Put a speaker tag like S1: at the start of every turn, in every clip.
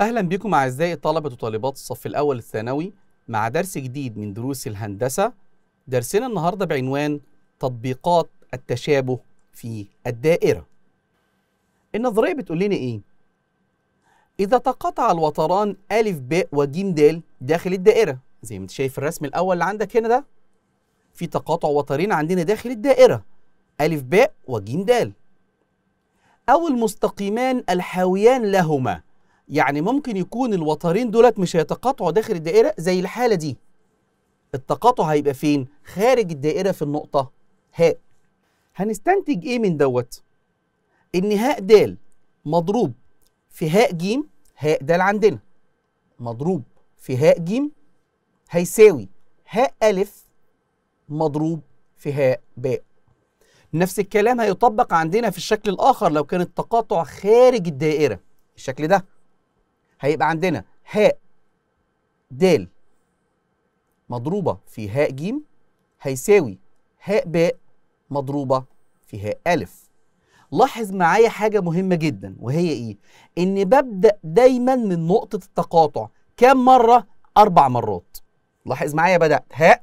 S1: أهلا بكم أعزائي طلبة وطالبات الصف الأول الثانوي مع درس جديد من دروس الهندسة درسنا النهاردة بعنوان تطبيقات التشابه في الدائرة النظرية بتقول لنا إيه؟ إذا تقاطع الوتران ب و ج د داخل الدائرة زي ما أنت شايف الرسم الأول اللي عندك هنا ده في تقاطع وترين عندنا داخل الدائرة ب و ج د أو المستقيمان الحاويان لهما يعني ممكن يكون الوترين دولت مش هيتقاطعوا داخل الدائره زي الحاله دي التقاطع هيبقى فين خارج الدائره في النقطه هاء هنستنتج ايه من دوت ان هاء د مضروب في هاء ج هاء د عندنا مضروب في هاء ج هيساوي هاء أ مضروب في هاء باء نفس الكلام هيطبق عندنا في الشكل الآخر لو كان التقاطع خارج الدائرة الشكل ده هيبقى عندنا هاء د مضروبة في هاء جيم هيساوي هاء باء مضروبة في هاء ألف لاحظ معايا حاجة مهمة جدا وهي إيه؟ إن ببدأ دايما من نقطة التقاطع كام مرة؟ أربع مرات لاحظ معايا بدأت هاء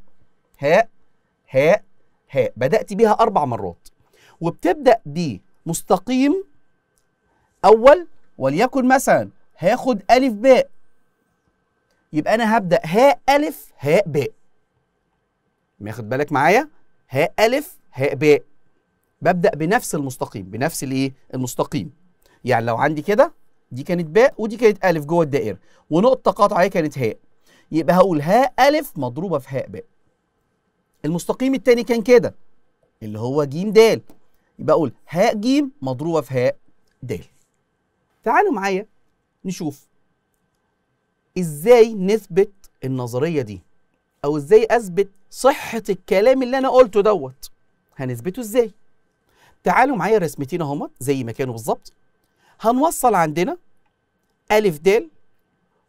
S1: هاء هاء هاء بدأت بيها أربع مرات وبتبدأ بمستقيم أول وليكن مثلا هاخد ألف باء يبقى أنا هبدأ هاء ألف هاء باء ماخد بالك معايا هاء ألف هاء باء ببدأ بنفس المستقيم بنفس الإيه المستقيم يعني لو عندي كده دي كانت باء ودي كانت ألف جوه الدائرة ونقطة قاطعة هي كانت هاء يبقى هقول هاء ألف مضروبة في هاء باء المستقيم التاني كان كده اللي هو جيم د يبقى اقول هاء جيم مضروبه في هاء د تعالوا معايا نشوف ازاي نثبت النظريه دي او ازاي اثبت صحه الكلام اللي انا قلته دوت هنثبته ازاي تعالوا معايا رسمتين اهمت زي ما كانوا بالظبط هنوصل عندنا ا د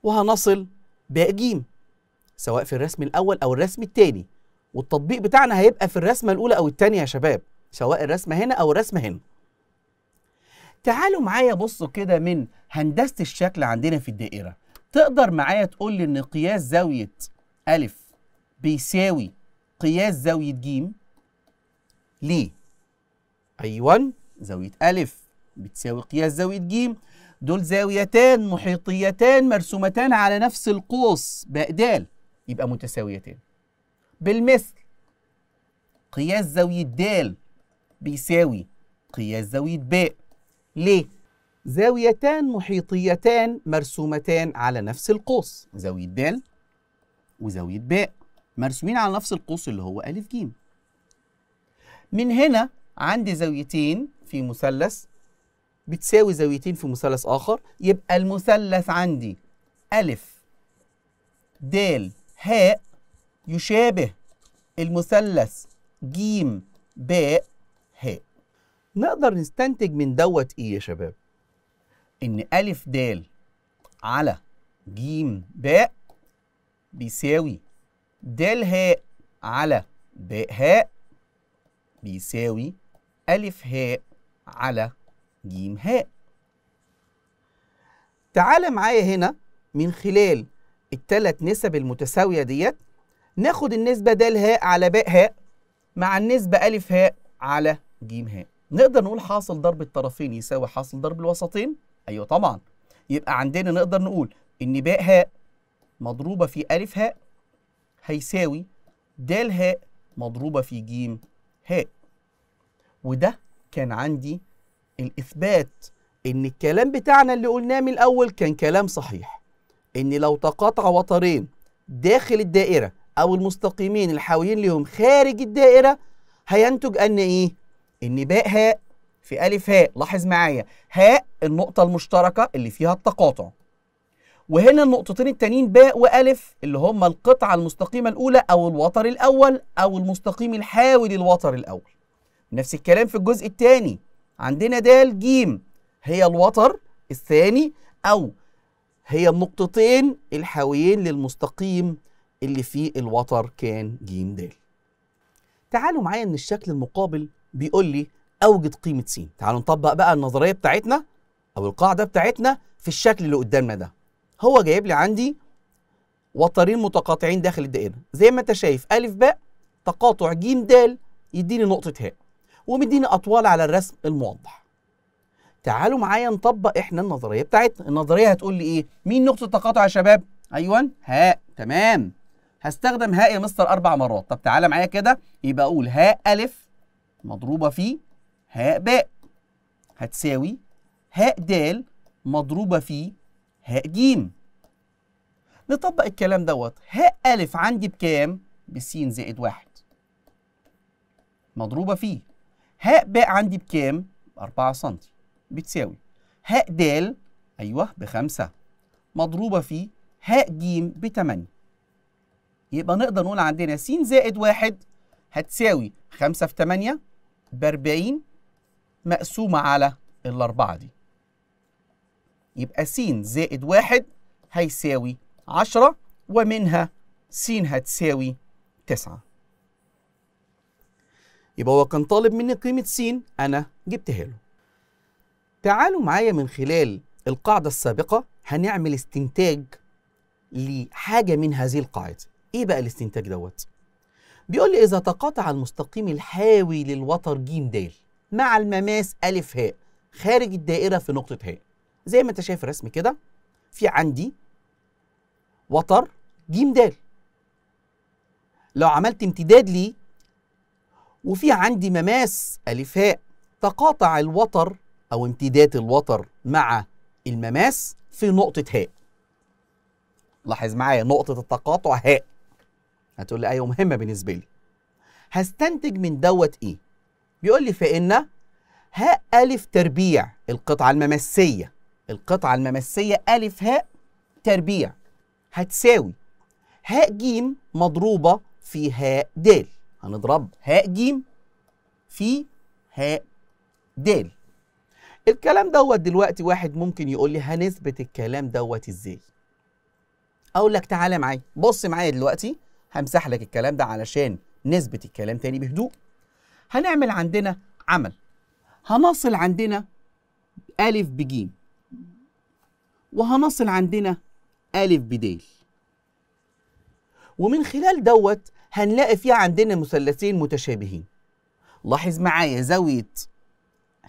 S1: وهنصل ب ج سواء في الرسم الاول او الرسم الثاني والتطبيق بتاعنا هيبقى في الرسمه الاولى او الثانيه يا شباب سواء الرسمه هنا او الرسمه هنا تعالوا معايا بصوا كده من هندسه الشكل عندنا في الدائره تقدر معايا تقول لي ان قياس زاويه أ بيساوي قياس زاويه ج ليه؟ أيوة زاوية أ بتساوي قياس زاوية ج دول زاويتان محيطيتان مرسومتان على نفس القوس بأدال يبقى متساويتان بالمثل قياس زاوية د بيساوي قياس زاوية ب ليه؟ زاويتان محيطيتان مرسومتان على نفس القوس زاوية د وزاوية باء مرسومين على نفس القوس اللي هو ألف ج من هنا عندي زاويتين في مثلث بتساوي زاويتين في مثلث آخر يبقى المثلث عندي ألف د هاء يشابه المثلث ج باء هاء نقدر نستنتج من دوت إيه يا شباب ان ألف د على ج ب بيساوي د ه على ب ه بيساوي ألف ه على ج ه تعال معايا هنا من خلال التلات نسب المتساوية ديت ناخد النسبة د ه على ب ه مع النسبة أ ه على ج ه نقدر نقول حاصل ضرب الطرفين يساوي حاصل ضرب الوسطين ايوه طبعا يبقى عندنا نقدر نقول ان باء هاء مضروبه في الف هاء هيساوي د هاء مضروبه في ج هاء وده كان عندي الاثبات ان الكلام بتاعنا اللي قلناه من الاول كان كلام صحيح ان لو تقاطع وترين داخل الدائره او المستقيمين الحاويين لهم خارج الدائره هينتج ان ايه ان باء هاء في ألف هاء لاحظ معايا هاء النقطة المشتركة اللي فيها التقاطع وهنا النقطتين التانيين باء وألف اللي هما القطعة المستقيمة الأولى أو الوتر الأول أو المستقيم الحاوي للوتر الأول نفس الكلام في الجزء الثاني عندنا د ج هي الوتر الثاني أو هي النقطتين الحاويين للمستقيم اللي فيه الوتر كان ج د تعالوا معايا ان الشكل المقابل بيقول لي اوجد قيمه س تعالوا نطبق بقى النظريه بتاعتنا او القاعده بتاعتنا في الشكل اللي قدامنا ده هو جايب لي عندي وترين متقاطعين داخل الدائره زي ما انت شايف ا ب تقاطع ج د يديني نقطه ه ومديني اطوال على الرسم الموضح تعالوا معايا نطبق احنا النظريه بتاعتنا النظريه هتقول لي ايه مين نقطه التقاطع يا شباب ايوه هاء تمام هستخدم هاء يا مستر اربع مرات طب تعالى معايا كده يبقى اقول هاء الف مضروبه في هاء باء هتساوي هاء د مضروبة في هاء ج نطبق الكلام دوت هاء أ عندي بكام؟ ب زائد واحد مضروبة فيه هاء باء عندي بكام؟ أربعة سنتي بتساوي هاء د أيوه بخمسة مضروبة في هاء ج بتمانية يبقى نقدر نقول عندنا س زائد واحد هتساوي خمسة في تمانية بأربعين مقسومة على الأربعة دي يبقى س زائد واحد هيساوي عشرة ومنها س هتساوي تسعة يبقى هو كان طالب مني قيمة س أنا جبتها له تعالوا معايا من خلال القاعدة السابقة هنعمل استنتاج لحاجة من هذه القاعدة إيه بقى الاستنتاج دوت؟ بيقول لي إذا تقاطع المستقيم الحاوي للوتر ج د مع المماس ألف هاء خارج الدائرة في نقطة هاء زي ما أنت شايف الرسم كده في عندي وتر ج د لو عملت امتداد ليه وفي عندي مماس ألف هاء تقاطع الوتر أو امتداد الوتر مع المماس في نقطة هاء لاحظ معايا نقطة التقاطع هاء هتقول لي أيوة مهمة بالنسبة لي هستنتج من دوت إيه بيقول لي فإن هاء ألف تربيع القطعة الممسية القطعة الممسية ألف هاء تربيع هتساوي هاء جيم مضروبة في هاء د هنضرب هاء جيم في هاء د الكلام دوت دلوقتي واحد ممكن يقول لي هنثبت الكلام دوت ازاي اقول لك تعالى معايا بص معايا دلوقتي همسح لك الكلام ده علشان نثبت الكلام تاني بهدوء هنعمل عندنا عمل هنصل عندنا ألف بجيم وهنصل عندنا ألف بديل ومن خلال دوت هنلاقي فيها عندنا مثلثين متشابهين لاحظ معايا زاوية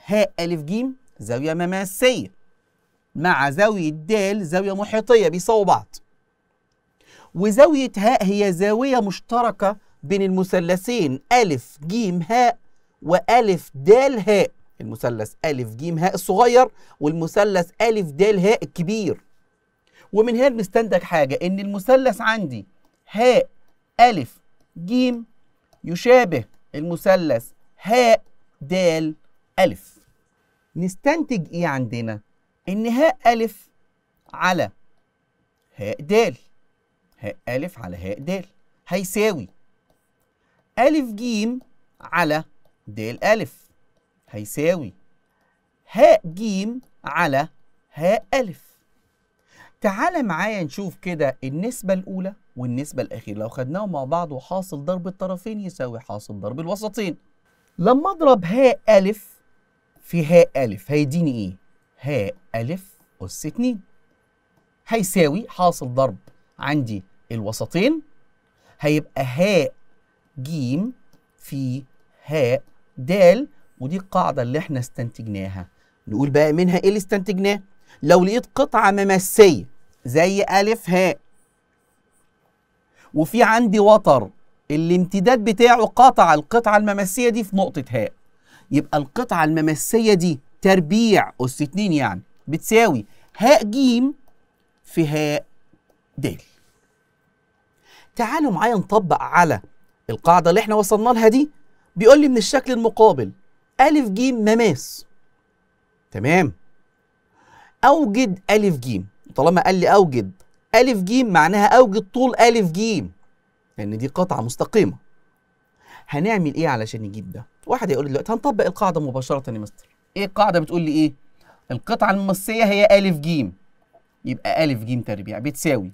S1: هاء ألف جيم زاوية مماسية مع زاوية د زاوية محيطية بيساووا بعض وزاوية هاء هي زاوية مشتركة بين المثلثين ألف جيم هاء وألف دال هاء المثلث ألف جيم هاء الصغير والمثلث ألف دال هاء الكبير ومن هنا بنستنتج حاجة إن المثلث عندي هاء ألف جيم يشابه المثلث هاء دال ألف نستنتج إيه عندنا؟ إن هاء ألف على هاء دال هاء ألف على هاء دال هيساوي ألف جيم على د أ هيساوي هاء جيم على هاء ألف تعال معايا نشوف كده النسبة الأولى والنسبة الأخيرة لو خدناهم مع بعض وحاصل ضرب الطرفين يساوي حاصل ضرب الوسطين لما أضرب هاء ألف في هاء ألف هيديني إيه؟ هاء ألف أس 2 هيساوي حاصل ضرب عندي الوسطين هيبقى هاء جيم في هاء دال ودي القاعدة اللي احنا استنتجناها نقول بقى منها ايه اللي استنتجناه لو لقيت قطعة ممسية زي ألف هاء وفي عندي وتر الامتداد بتاعه قطع القطعة الممسية دي في نقطة هاء يبقى القطعة الممسية دي تربيع أس 2 يعني بتساوي هاء ج في هاء د تعالوا معايا نطبق على القاعدة اللي احنا وصلنا لها دي بيقول لي من الشكل المقابل ألف جيم مماس تمام أوجد ألف جيم طالما قال لي أوجد ألف جيم معناها أوجد طول ألف جيم لأن دي قطعة مستقيمة هنعمل إيه علشان نجيب ده؟ واحد هيقول لي دلوقتي هنطبق القاعدة مباشرة يا مستر إيه القاعدة بتقول لي إيه؟ القطعة المماسية هي ألف جيم يبقى ألف جيم تربيع بتساوي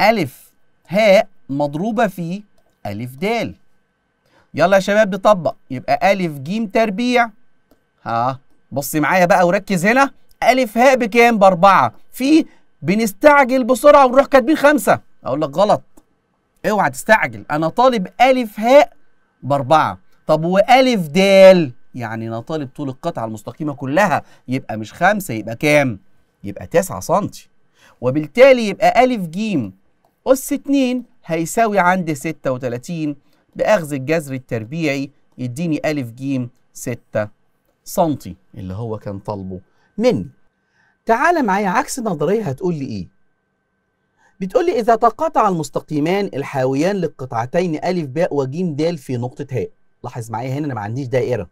S1: ألف هاء مضروبة في ألف د يلا يا شباب نطبق يبقى ألف ج تربيع ها بص معايا بقى وركز هنا ألف هاء بكام؟ بأربعة في بنستعجل بسرعة ونروح كاتبين خمسة أقول لك غلط اوعى تستعجل أنا طالب ألف هاء بأربعة طب وألف د يعني أنا طالب طول القطعة المستقيمة كلها يبقى مش خمسة يبقى كام؟ يبقى تسعة سنتي وبالتالي يبقى ألف ج أس اتنين هيساوي عندي 36 بأخذ الجذر التربيعي يديني أ ج 6 سنتي اللي هو كان طالبه مني تعال معايا عكس النظرية هتقول لي إيه بتقول لي إذا تقاطع المستقيمان الحاويان للقطعتين أ ب وج د في نقطة هاء لاحظ معايا هنا أنا ما عنديش دائرة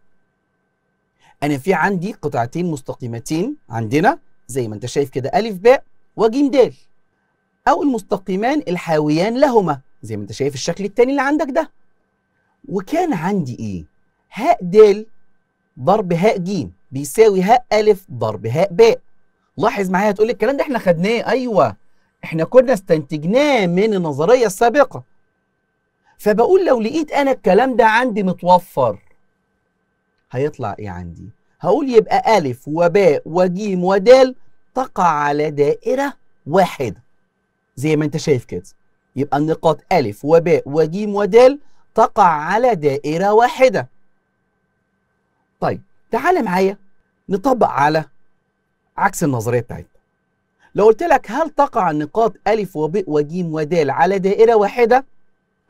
S1: أنا في عندي قطعتين مستقيمتين عندنا زي ما أنت شايف كده أ ب وج دال أو المستقيمان الحاويان لهما زي ما أنت شايف الشكل التاني اللي عندك ده وكان عندي إيه؟ هاء د ضرب هاء ج بيساوي هاء ألف ضرب هاء باء لاحظ معايا هتقول الكلام ده احنا خدناه أيوه احنا كنا استنتجناه من النظرية السابقة فبقول لو لقيت أنا الكلام ده عندي متوفر هيطلع إيه عندي؟ هقول يبقى أ وباء وجيم ودال تقع على دائرة واحدة زي ما انت شايف كده يبقى النقاط ألف وباء وجيم ودال تقع على دائرة واحدة طيب تعالى معايا نطبق على عكس النظرية بتاعتنا لو قلت لك هل تقع النقاط ألف وباء وجيم ودال على دائرة واحدة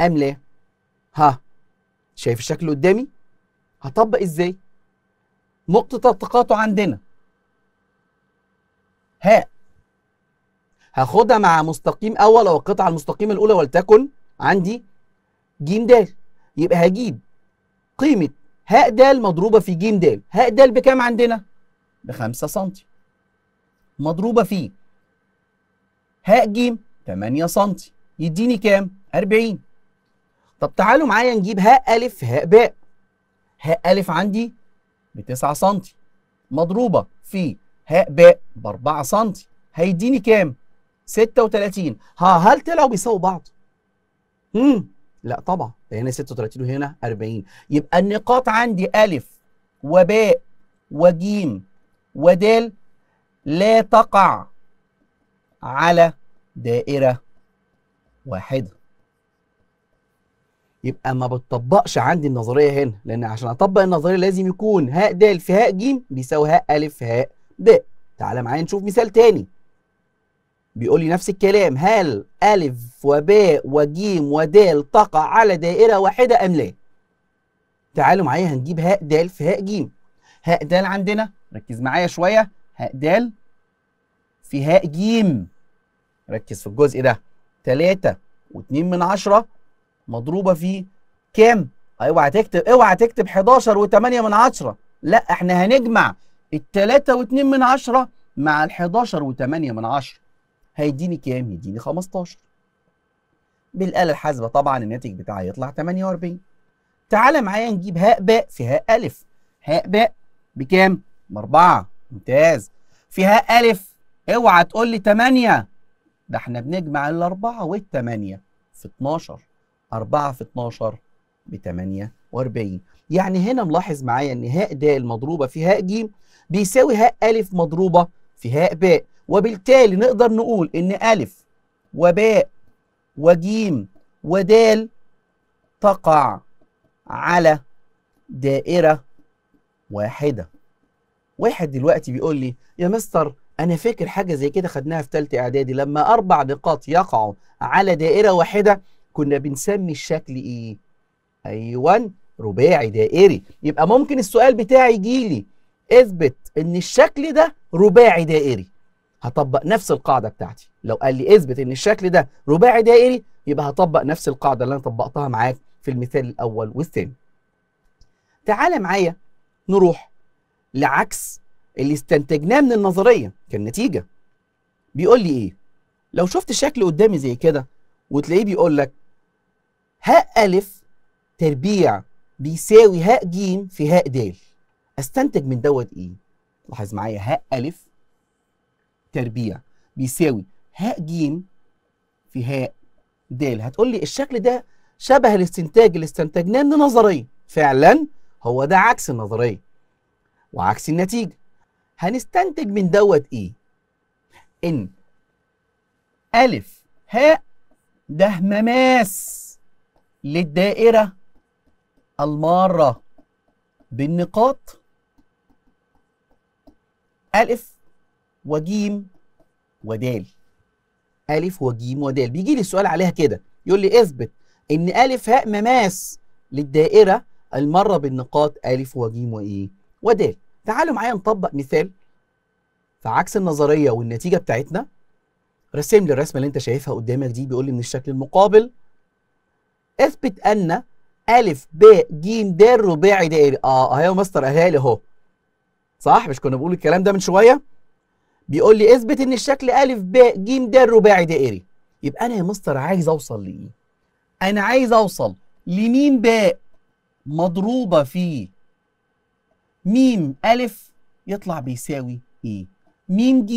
S1: أم لا؟ ها شايف الشكل قدامي؟ هطبق إزاي؟ نقطة التقاطع عندنا هاء هاخدها مع مستقيم اول او القطعه المستقيمه الاولى ولتكن عندي ج د يبقى هجيب قيمه ه د مضروبه في ج د ه د بكام عندنا ب 5 سم مضروبه في ه ج 8 سم يديني كام 40 طب تعالوا معايا نجيب ه ا ه ب ه ا عندي ب 9 سم مضروبه في ه ب ب 4 سم هيديني كام 36 ها هل طلعوا بيساووا بعض؟ امم لا طبعا هنا 36 وهنا 40 يبقى النقاط عندي ألف وباء وجيم ودال لا تقع على دائرة واحدة يبقى ما بتطبقش عندي النظرية هنا لأن عشان أطبق النظرية لازم يكون هاء دال في هاء جيم بيساوي هاء ألف في هاء د تعالى معايا نشوف مثال تاني بيقول لي نفس الكلام هل ألف وباء وجيم ودال تقع على دائرة واحدة أم لا؟ تعالوا معايا هنجيب هاء دال في هاء جيم هاء دال عندنا ركز معايا شوية هاء دال في هاء جيم ركز في الجزء ده تلاتة واتنين من عشرة مضروبة في كام؟ اوعى تكتب اوعى تكتب 11 و8 من عشرة لا احنا هنجمع التلاتة واتنين من عشرة مع ال11 و8 من عشرة هيديني كام؟ يديني 15 بالآلة الحاسبة طبعا الناتج بتاعها يطلع 48 تعالى معايا نجيب هاء باء في هاء ألف هاء باء بكام؟ بأربعة ممتاز في هاء ألف اوعى تقول لي 8 ده احنا بنجمع الأربعة والثمانية في 12 4 في 12 ب 48 يعني هنا ملاحظ معايا ان هاء د المضروبة في هاء ج بيساوي هاء ألف مضروبة في هاء باء وبالتالي نقدر نقول إن ألف وباء وجيم ودال تقع على دائرة واحدة واحد دلوقتي بيقول لي يا مستر أنا فاكر حاجة زي كده خدناها في تالتة إعدادي لما أربع نقاط يقعوا على دائرة واحدة كنا بنسمي الشكل إيه؟ أيوه رباعي دائري يبقى ممكن السؤال بتاعي يجيلي اثبت ان الشكل ده رباعي دائري هطبق نفس القاعده بتاعتي لو قال لي اثبت ان الشكل ده رباعي دائري يبقى هطبق نفس القاعده اللي انا طبقتها معاك في المثال الاول والثاني تعالى معايا نروح لعكس اللي استنتجناه من النظريه كالنتيجه بيقول لي ايه لو شفت شكل قدامي زي كده وتلاقيه بيقول لك هاء الف تربيع بيساوي هاء ج في هاء د استنتج من دوت ايه لاحظ معايا هاء الف التربيع بيساوي هاء ج في هاء د هتقول لي الشكل ده شبه الاستنتاج اللي استنتجناه من نظريه فعلا هو ده عكس النظريه وعكس النتيجه هنستنتج من دوت ايه ان الف هاء ده مماس للدائره الماره بالنقاط ألف وجيم ودال ألف وجيم ودال بيجي لي السؤال عليها كده يقول لي اثبت إن ألف هاء مماس للدائرة المرة بالنقاط ألف وجيم وإيه ودال تعالوا معايا نطبق مثال فعكس النظرية والنتيجة بتاعتنا رسم لي الرسمة اللي أنت شايفها قدامك دي بيقول لي من الشكل المقابل اثبت أن ألف ب ج د رباعي دائري اه اهي مستر اهالي اهو صح مش كنا بنقول الكلام ده من شويه بيقول لي اثبت ان الشكل ا ب ج د رباعي دائري يبقى انا يا مستر عايز اوصل لايه انا عايز اوصل لميم باء مضروبه في ميم ا يطلع بيساوي ايه ميم ج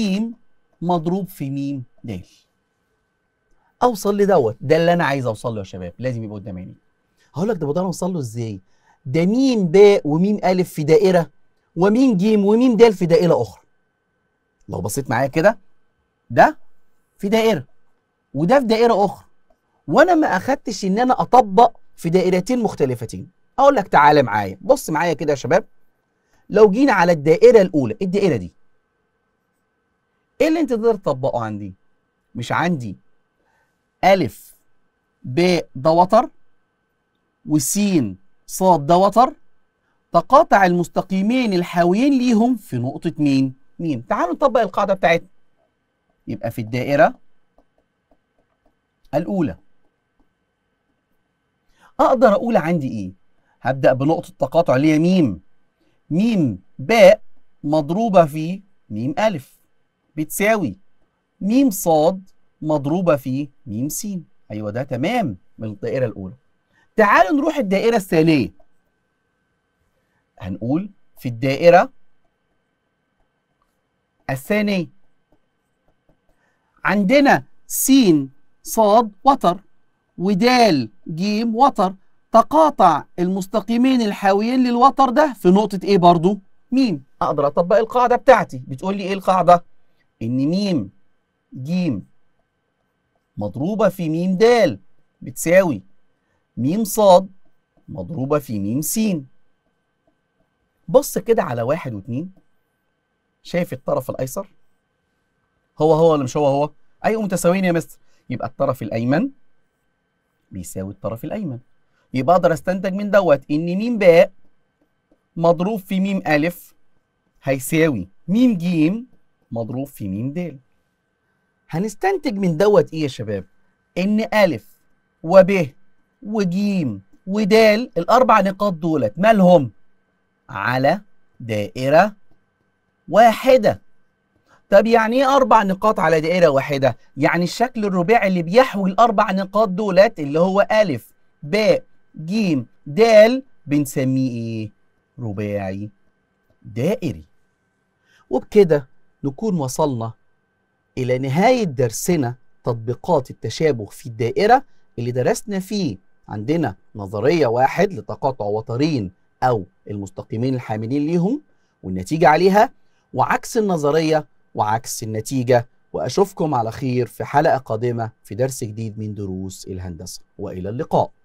S1: مضروب في ميم د اوصل لدوت ده اللي انا عايز اوصل له يا شباب لازم يبقى قدام عيني هقول لك ده بقدر اوصل له ازاي ده ميم باء وميم ا في دائره وميم ج وميم د في دائره اخرى لو بصيت معايا كده ده في دائره وده في دائره اخرى وانا ما اخدتش ان انا اطبق في دائرتين مختلفتين اقول لك تعالى معايا بص معايا كده يا شباب لو جينا على الدائره الاولى إيه الدائره دي ايه اللي انت تقدر تطبقه عندي مش عندي الف ب ده وتر وس ص ده وتر تقاطع المستقيمين الحاويين ليهم في نقطه مين م تعالوا نطبق القاعدة بتاعتنا يبقى في الدائرة الأولى أقدر أقول عندي إيه؟ هبدأ بنقطة تقاطع اللي هي ميم ميم باء مضروبة في ميم ألف بتساوي ميم صاد مضروبة في ميم سين أيوة ده تمام من الدائرة الأولى تعالوا نروح الدائرة الثانية هنقول في الدائرة الثاني عندنا س صاد وتر ودال جيم وتر تقاطع المستقيمين الحاويين للوتر ده في نقطة ايه برضو؟ ميم اقدر اطبق القاعدة بتاعتي بتقول لي ايه القاعدة؟ ان ميم جيم مضروبة في ميم دال بتساوي ميم صاد مضروبة في ميم سين بص كده على واحد واتنين شايف الطرف الايسر هو هو ولا مش هو هو ايوه متساويين يا مستر يبقى الطرف الايمن بيساوي الطرف الايمن يبقى اقدر استنتج من دوت ان م باء مضروب في م ا هيساوي م ج مضروب في م د هنستنتج من دوت ايه يا شباب ان ا وب وج ودال الاربع نقاط دولت مالهم على دائره واحدة طب يعني ايه اربع نقاط على دائرة واحدة؟ يعني الشكل الرباعي اللي بيحوي الاربع نقاط دولت اللي هو الف ب ج د بنسميه ايه؟ رباعي دائري وبكده نكون وصلنا إلى نهاية درسنا تطبيقات التشابه في الدائرة اللي درسنا فيه عندنا نظرية واحد لتقاطع وترين أو المستقيمين الحاملين ليهم والنتيجة عليها وعكس النظرية وعكس النتيجة وأشوفكم على خير في حلقة قادمة في درس جديد من دروس الهندسة وإلى اللقاء